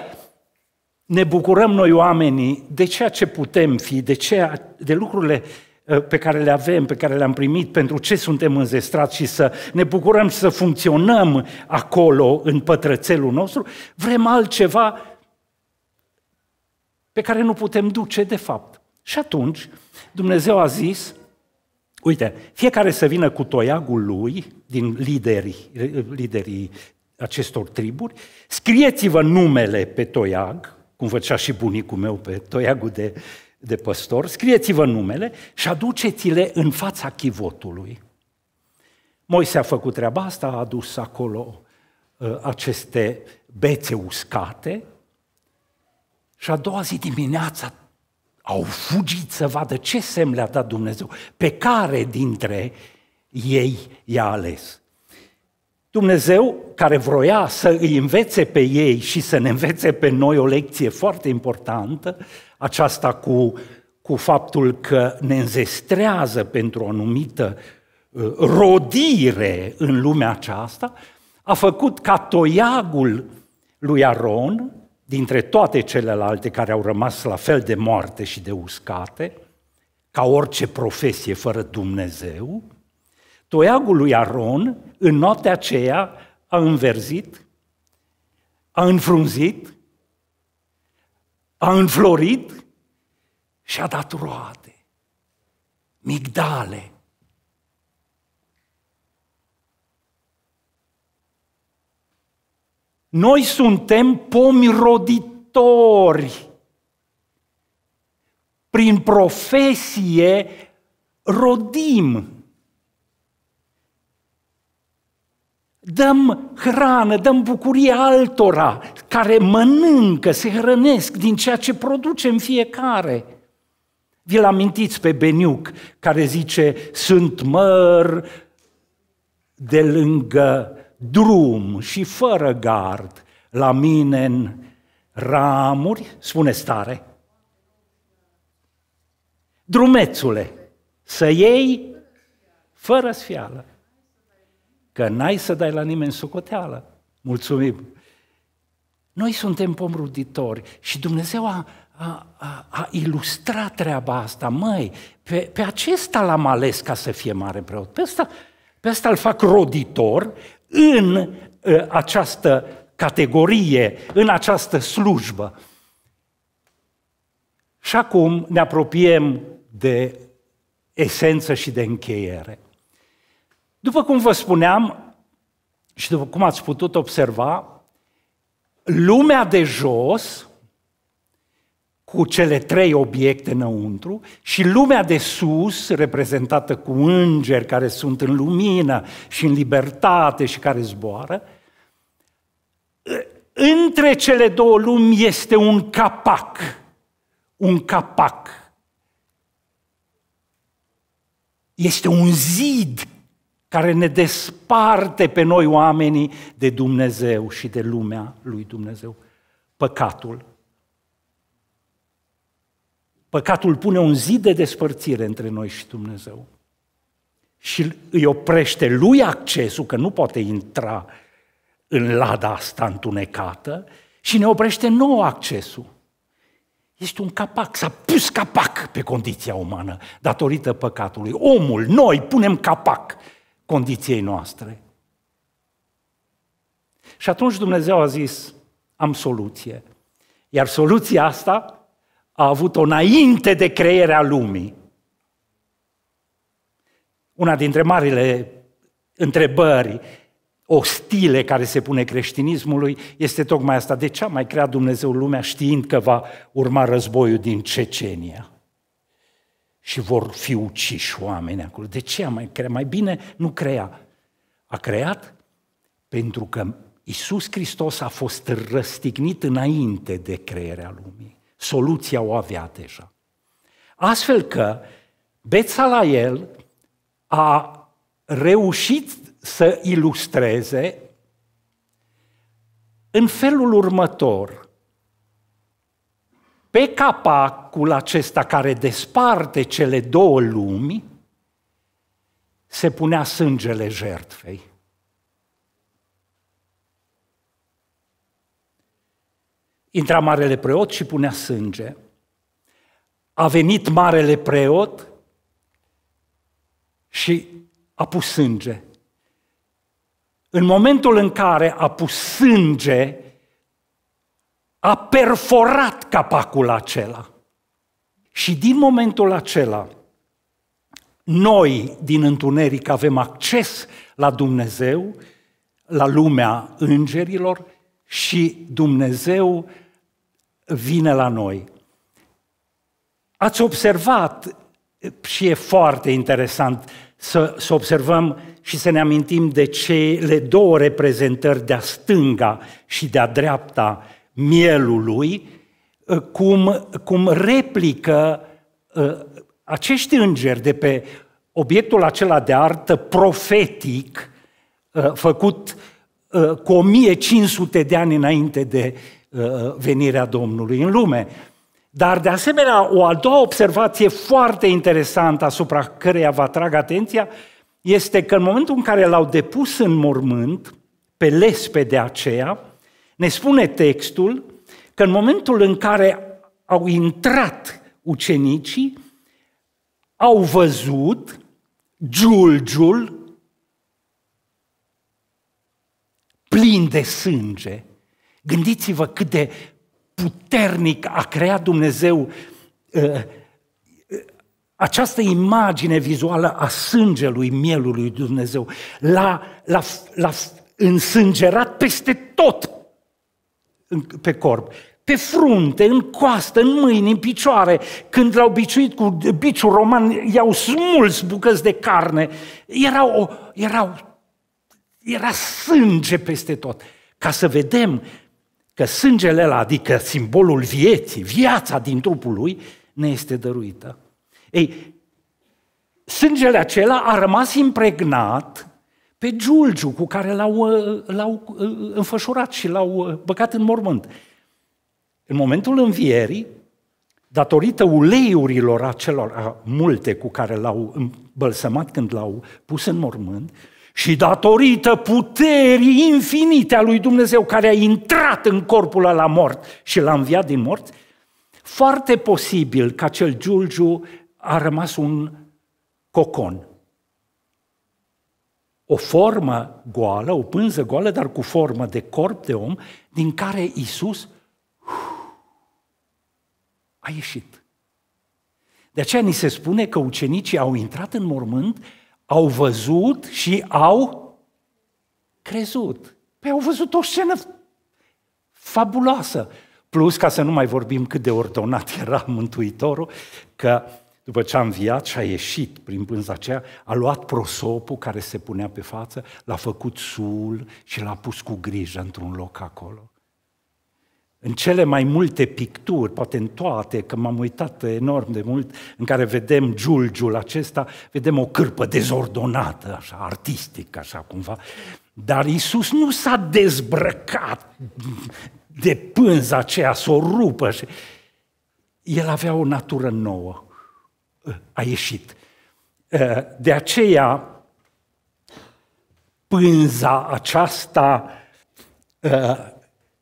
ne bucurăm noi oamenii de ceea ce putem fi, de, ceea, de lucrurile uh, pe care le avem, pe care le-am primit, pentru ce suntem înzestrați și să ne bucurăm și să funcționăm acolo, în pătrățelul nostru, vrem altceva pe care nu putem duce, de fapt. Și atunci, Dumnezeu a zis, uite, fiecare să vină cu toiagul lui, din liderii, liderii acestor triburi, scrieți-vă numele pe toiag, cum făcea și bunicul meu pe toiagul de, de păstor, scrieți-vă numele și aduceți-le în fața chivotului. Moise a făcut treaba asta, a adus acolo uh, aceste bețe uscate și a doua zi dimineața au fugit să vadă ce semne a dat Dumnezeu, pe care dintre ei i-a ales. Dumnezeu, care vroia să îi învețe pe ei și să ne învețe pe noi o lecție foarte importantă, aceasta cu, cu faptul că ne înzestrează pentru o anumită uh, rodire în lumea aceasta, a făcut ca toiagul lui Aron, dintre toate celelalte care au rămas la fel de moarte și de uscate, ca orice profesie fără Dumnezeu, toiagul lui Aron, în noaptea aceea, a înverzit, a înfrunzit, a înflorit și a dat roade, migdale, Noi suntem pomi roditori. Prin profesie rodim. Dăm hrană, dăm bucurie altora care mănâncă, se hrănesc din ceea ce producem fiecare. Vi-l amintiți pe Beniuc care zice, sunt măr de lângă drum și fără gard la mine în ramuri, spune stare, drumețule, să iei fără sfială, că n-ai să dai la nimeni socoteală. Mulțumim! Noi suntem pomruditori și Dumnezeu a, a, a, a ilustrat treaba asta. Măi, pe, pe acesta l-am ales ca să fie mare preot. Pe asta, pe asta îl fac roditor în uh, această categorie, în această slujbă. Și acum ne apropiem de esență și de încheiere. După cum vă spuneam și după cum ați putut observa, lumea de jos cu cele trei obiecte înăuntru și lumea de sus, reprezentată cu îngeri care sunt în lumină și în libertate și care zboară, între cele două lumi este un capac. Un capac. Este un zid care ne desparte pe noi oamenii de Dumnezeu și de lumea lui Dumnezeu. Păcatul Păcatul pune un zid de despărțire între noi și Dumnezeu. Și îi oprește lui accesul, că nu poate intra în lada asta întunecată, și ne oprește nouă accesul. Este un capac, s-a pus capac pe condiția umană datorită păcatului. Omul, noi punem capac condiției noastre. Și atunci Dumnezeu a zis, am soluție. Iar soluția asta a avut-o înainte de creierea lumii. Una dintre marile întrebări ostile care se pune creștinismului este tocmai asta. De ce a mai creat Dumnezeu lumea știind că va urma războiul din Cecenia? Și vor fi uciși oameni acolo. De ce a mai creat? Mai bine nu crea. A creat pentru că Isus Hristos a fost răstignit înainte de crearea lumii soluția o avea deja. Astfel că el a reușit să ilustreze în felul următor. Pe capacul acesta care desparte cele două lumi se punea sângele jertfei. Intra marele preot și punea sânge. A venit marele preot și a pus sânge. În momentul în care a pus sânge, a perforat capacul acela. Și din momentul acela, noi din întuneric avem acces la Dumnezeu, la lumea îngerilor și Dumnezeu vine la noi. Ați observat, și e foarte interesant să, să observăm și să ne amintim de cele două reprezentări de-a stânga și de-a dreapta mielului, ă, cum, cum replică ă, acești îngeri de pe obiectul acela de artă profetic, ă, făcut cu 1500 de ani înainte de Uh, uh, venirea Domnului în lume. Dar, de asemenea, o a doua observație foarte interesantă asupra căreia vă atrag atenția este că în momentul în care l-au depus în mormânt, pe de aceea, ne spune textul că în momentul în care au intrat ucenicii, au văzut giulgiul plin de sânge Gândiți-vă cât de puternic a creat Dumnezeu uh, uh, această imagine vizuală a sângelui mielului Dumnezeu l-a, l-a, l-a însângerat peste tot pe corp, pe frunte, în coastă, în mâini, în picioare. Când l-au biciuit cu biciul roman, i-au smuls bucăți de carne. Erau, erau, era sânge peste tot. Ca să vedem că sângele ăla, adică simbolul vieții, viața din trupul lui, ne este dăruită. Ei, sângele acela a rămas impregnat pe Giulgiu cu care l-au, ă, l-au ă, înfășurat și l-au ă, băcat în mormânt. În momentul învierii, datorită uleiurilor acelor multe cu care l-au îmbălsămat când l-au pus în mormânt, și datorită puterii infinite a lui Dumnezeu care a intrat în corpul la mort și l-a înviat din mort, foarte posibil că acel giulgiu a rămas un cocon. O formă goală, o pânză goală, dar cu formă de corp de om, din care Isus a ieșit. De aceea ni se spune că ucenicii au intrat în mormânt au văzut și au crezut. Păi au văzut o scenă fabuloasă. Plus, ca să nu mai vorbim cât de ordonat era Mântuitorul, că după ce a înviat și a ieșit prin pânza aceea, a luat prosopul care se punea pe față, l-a făcut sul și l-a pus cu grijă într-un loc acolo. În cele mai multe picturi, poate în toate, că m-am uitat enorm de mult, în care vedem giulgiul acesta, vedem o cârpă dezordonată, așa, artistic, așa cumva. Dar Isus nu s-a dezbrăcat de pânza aceea, să o rupă. El avea o natură nouă. A ieșit. De aceea, pânza aceasta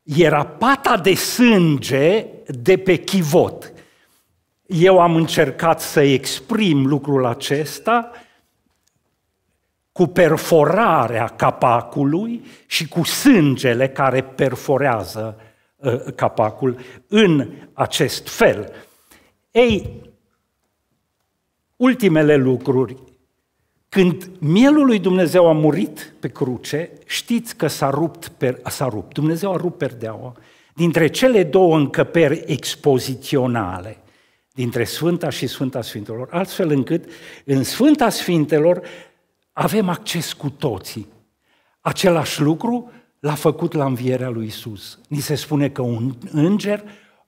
era pata de sânge de pe chivot. Eu am încercat să exprim lucrul acesta cu perforarea capacului și cu sângele care perforează ă, capacul în acest fel. Ei, ultimele lucruri când mielul lui Dumnezeu a murit pe cruce, știți că s-a rupt, per, s-a rupt. Dumnezeu a rupt perdeaua dintre cele două încăperi expoziționale, dintre Sfânta și Sfânta Sfintelor, astfel încât în Sfânta Sfintelor avem acces cu toții. Același lucru l-a făcut la învierea lui Isus. Ni se spune că un înger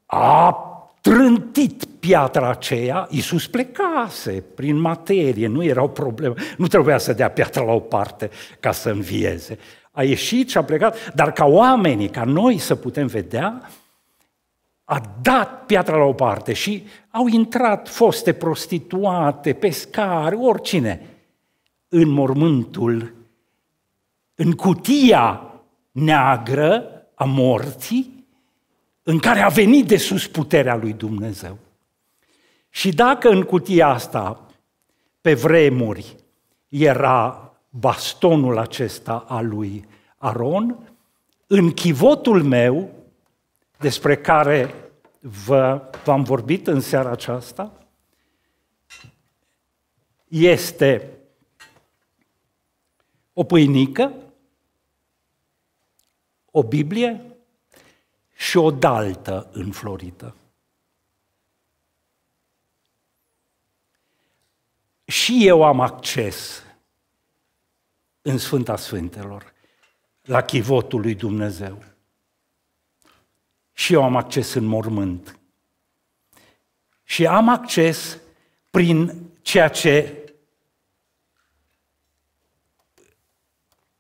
a trântit piatra aceea, Iisus plecase prin materie, nu era o problemă, nu trebuia să dea piatra la o parte ca să învieze. A ieșit și a plecat, dar ca oamenii, ca noi să putem vedea, a dat piatra la o parte și au intrat foste prostituate, pescari, oricine, în mormântul, în cutia neagră a morții, în care a venit de sus puterea lui Dumnezeu. Și dacă în cutia asta, pe vremuri, era bastonul acesta al lui Aron, în chivotul meu, despre care vă, v-am vorbit în seara aceasta, este o pâinică, o Biblie, și o daltă înflorită. Și eu am acces în Sfânta Sfântelor, la chivotul lui Dumnezeu. Și eu am acces în mormânt. Și am acces prin ceea ce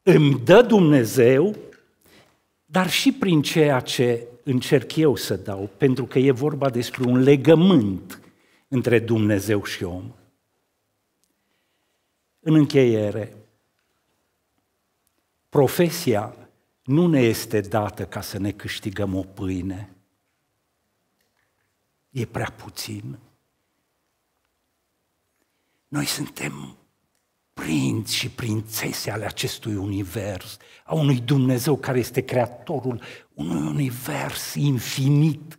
îmi dă Dumnezeu, dar și prin ceea ce încerc eu să dau, pentru că e vorba despre un legământ între Dumnezeu și om. În încheiere, profesia nu ne este dată ca să ne câștigăm o pâine. E prea puțin. Noi suntem prinți și prințese ale acestui univers, a unui Dumnezeu care este creatorul unui univers infinit.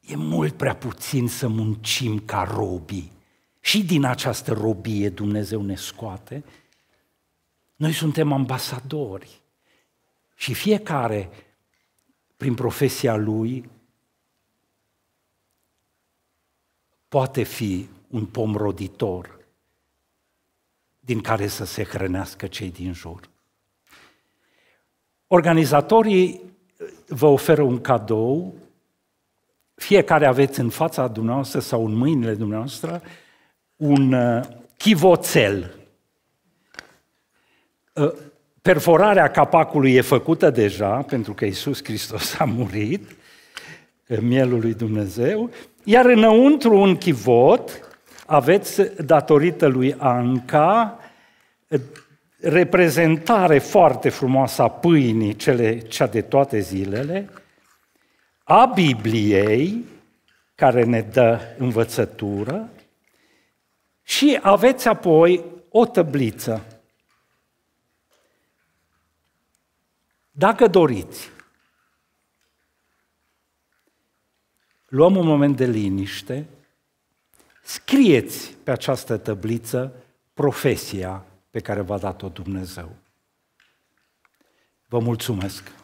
E mult prea puțin să muncim ca robii. Și din această robie Dumnezeu ne scoate. Noi suntem ambasadori și fiecare, prin profesia lui, poate fi un pom roditor din care să se hrănească cei din jur. Organizatorii uh, vă oferă un cadou, fiecare aveți în fața dumneavoastră sau în mâinile dumneavoastră un uh, chivoțel. Uh, perforarea capacului e făcută deja, pentru că Iisus Hristos a murit, mielul lui Dumnezeu, iar înăuntru un chivot aveți, datorită lui Anca, eh, reprezentare foarte frumoasă a pâinii, cele, cea de toate zilele, a Bibliei, care ne dă învățătură, și aveți apoi o tăbliță. Dacă doriți, luăm un moment de liniște, scrieți pe această tăbliță profesia pe care v-a dat-o Dumnezeu. Vă mulțumesc!